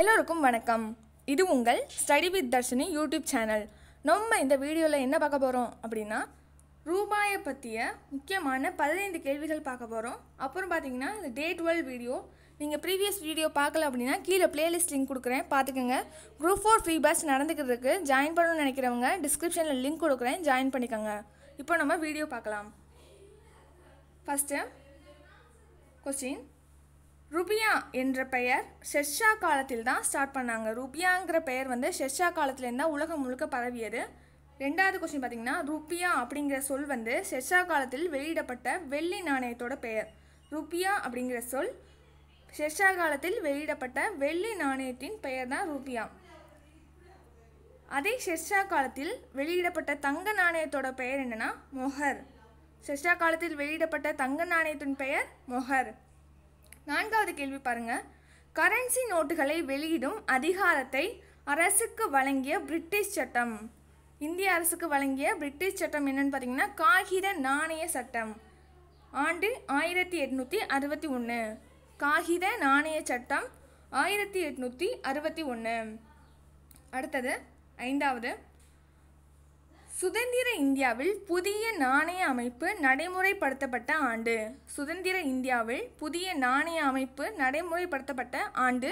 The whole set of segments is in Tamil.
எல்லோருக்கும் வணக்கம் இது உங்கள் study with Dharshini YouTube channel நம்ம இந்த வீடியோவில் என்ன பார்க்க போகிறோம் அப்படின்னா ரூபாயை பற்றிய முக்கியமான பதினைந்து கேள்விகள் பார்க்க போகிறோம் அப்புறம் பார்த்தீங்கன்னா இந்த டே டுவெல் வீடியோ நீங்கள் ப்ரீவியஸ் வீடியோ பார்க்கல அப்படின்னா கீழே பிளேலிஸ்ட் லிங்க் கொடுக்குறேன் பார்த்துக்கோங்க குரூப் ஃபோர் ஃப்ரீ பஸ் நடந்துக்கிறதுக்கு ஜாயின் பண்ணணும்னு நினைக்கிறவங்க டிஸ்கிரிப்ஷனில் லிங்க் கொடுக்குறேன் ஜாயின் பண்ணிக்கோங்க இப்போ நம்ம வீடியோ பார்க்கலாம் ஃபஸ்ட்டு கொஸ்டின் ருபியா என்ற பெயர் ஷெர்ஷா காலத்தில் தான் ஸ்டார்ட் பண்ணாங்க ருபியாங்கிற பெயர் வந்து ஷெர்ஷா காலத்துலேருந்து தான் உலகம் முழுக்க பரவியது ரெண்டாவது கொஸ்டின் பார்த்தீங்கன்னா ருபியா அப்படிங்கிற சொல் வந்து ஷெர்ஷா காலத்தில் வெளியிடப்பட்ட வெள்ளி நாணயத்தோட பெயர் ருபியா அப்படிங்கிற சொல் ஷெர்ஷா காலத்தில் வெளியிடப்பட்ட வெள்ளி நாணயத்தின் பெயர் தான் ருபியா அதே ஷெர்ஷா காலத்தில் வெளியிடப்பட்ட தங்க நாணயத்தோட பெயர் என்னென்னா மொஹர் ஷெர்ஷா காலத்தில் வெளியிடப்பட்ட தங்க நாணயத்தின் பெயர் மொஹர் நான்காவது கேள்வி பாருங்கள் கரன்சி நோட்டுகளை வெளியிடும் அதிகாரத்தை அரசுக்கு வழங்கிய பிரிட்டிஷ் சட்டம் இந்திய அரசுக்கு வழங்கிய பிரிட்டிஷ் சட்டம் என்னன்னு பார்த்தீங்கன்னா காகித நாணய சட்டம் ஆண்டு ஆயிரத்தி எட்நூற்றி அறுபத்தி ஒன்று காகித நாணய சட்டம் ஆயிரத்தி எட்நூற்றி அறுபத்தி ஒன்று அடுத்தது ஐந்தாவது சுதந்திர இந்தியாவில் புதிய நாணய அமைப்பு நடைமுறைப்படுத்தப்பட்ட ஆண்டு சுதந்திர இந்தியாவில் புதிய நாணய அமைப்பு நடைமுறைப்படுத்தப்பட்ட ஆண்டு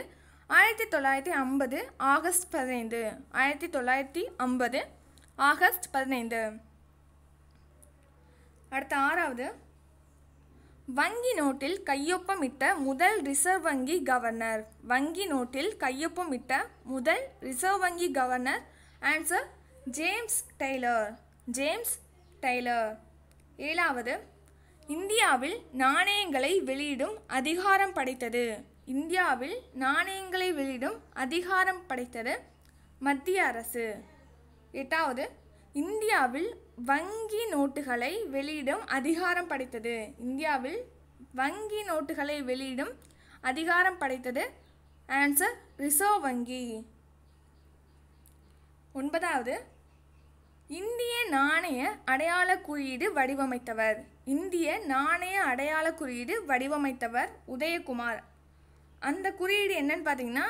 ஆயிரத்தி தொள்ளாயிரத்தி ஐம்பது ஆகஸ்ட் பதினைந்து ஆயிரத்தி தொள்ளாயிரத்தி ஐம்பது ஆகஸ்ட் பதினைந்து அடுத்த ஆறாவது வங்கி நோட்டில் கையொப்பமிட்ட முதல் ரிசர்வ் வங்கி கவர்னர் வங்கி நோட்டில் கையொப்பமிட்ட முதல் ரிசர்வ் வங்கி governor answer James Taylor James Taylor ஏழாவது இந்தியாவில் நாணயங்களை வெளியிடும் அதிகாரம் படைத்தது இந்தியாவில் நாணயங்களை வெளியிடும் அதிகாரம் படைத்தது மத்திய அரசு எட்டாவது இந்தியாவில் வங்கி நோட்டுகளை வெளியிடும் அதிகாரம் படைத்தது இந்தியாவில் வங்கி நோட்டுகளை வெளியிடும் அதிகாரம் படைத்தது ஆன்சர் ரிசர்வ் வங்கி ஒன்பதாவது இந்திய நாணய அடையாள குறியீடு வடிவமைத்தவர் இந்திய நாணய அடையாள குறியீடு வடிவமைத்தவர் உதயகுமார் அந்த குறியீடு என்னன்னு பார்த்தீங்கன்னா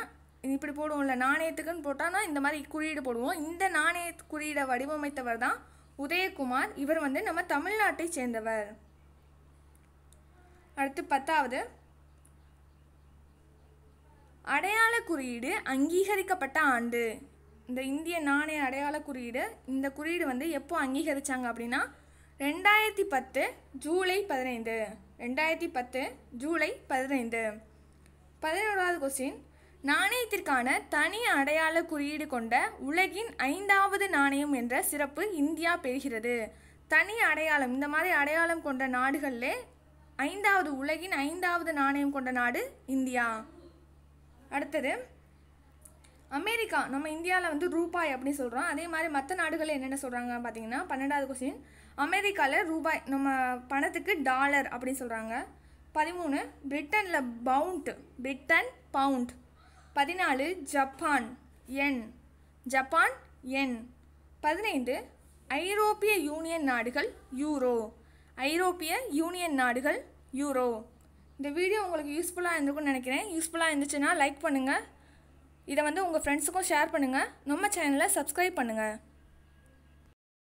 இப்படி போடுவோம்ல நாணயத்துக்குன்னு போட்டால்னா இந்த மாதிரி குறியீடு போடுவோம் இந்த நாணய குறியீடை வடிவமைத்தவர் தான் உதயகுமார் இவர் வந்து நம்ம தமிழ்நாட்டை சேர்ந்தவர் அடுத்து பத்தாவது அடையாள குறியீடு அங்கீகரிக்கப்பட்ட ஆண்டு இந்த இந்திய நாணய அடையாள குறியீடு இந்த குறியீடு வந்து எப்போ அங்கீகரித்தாங்க அப்படின்னா ரெண்டாயிரத்தி பத்து ஜூலை பதினைந்து ரெண்டாயிரத்தி பத்து ஜூலை பதினைந்து பதினோராவது கொஸ்டின் நாணயத்திற்கான தனி அடையாள குறியீடு கொண்ட உலகின் ஐந்தாவது நாணயம் என்ற சிறப்பு இந்தியா பெறுகிறது தனி அடையாளம் இந்த மாதிரி அடையாளம் கொண்ட நாடுகளில் ஐந்தாவது உலகின் ஐந்தாவது நாணயம் கொண்ட நாடு இந்தியா அடுத்தது அமெரிக்கா நம்ம இந்தியாவில் வந்து ரூபாய் அப்படின்னு சொல்கிறோம் அதே மாதிரி மற்ற நாடுகளில் என்னென்ன சொல்கிறாங்க பார்த்தீங்கன்னா பன்னெண்டாவது கொஸ்டின் அமெரிக்காவில் ரூபாய் நம்ம பணத்துக்கு டாலர் அப்படின்னு சொல்கிறாங்க பதிமூணு பிரிட்டனில் பவுண்ட் பிரிட்டன் பவுண்ட் பதினாலு ஜப்பான் என் ஜப்பான் என் பதினைந்து ஐரோப்பிய யூனியன் நாடுகள் யூரோ ஐரோப்பிய யூனியன் நாடுகள் யூரோ இந்த வீடியோ உங்களுக்கு யூஸ்ஃபுல்லாக இருந்திருக்குன்னு நினைக்கிறேன் யூஸ்ஃபுல்லாக இருந்துச்சுன்னா லைக் பண்ணுங்கள் இதை வந்து உங்கள் ஃப்ரெண்ட்ஸுக்கும் ஷேர் பண்ணுங்கள் நம்ம சேனலை சப்ஸ்கிரைப் பண்ணுங்கள்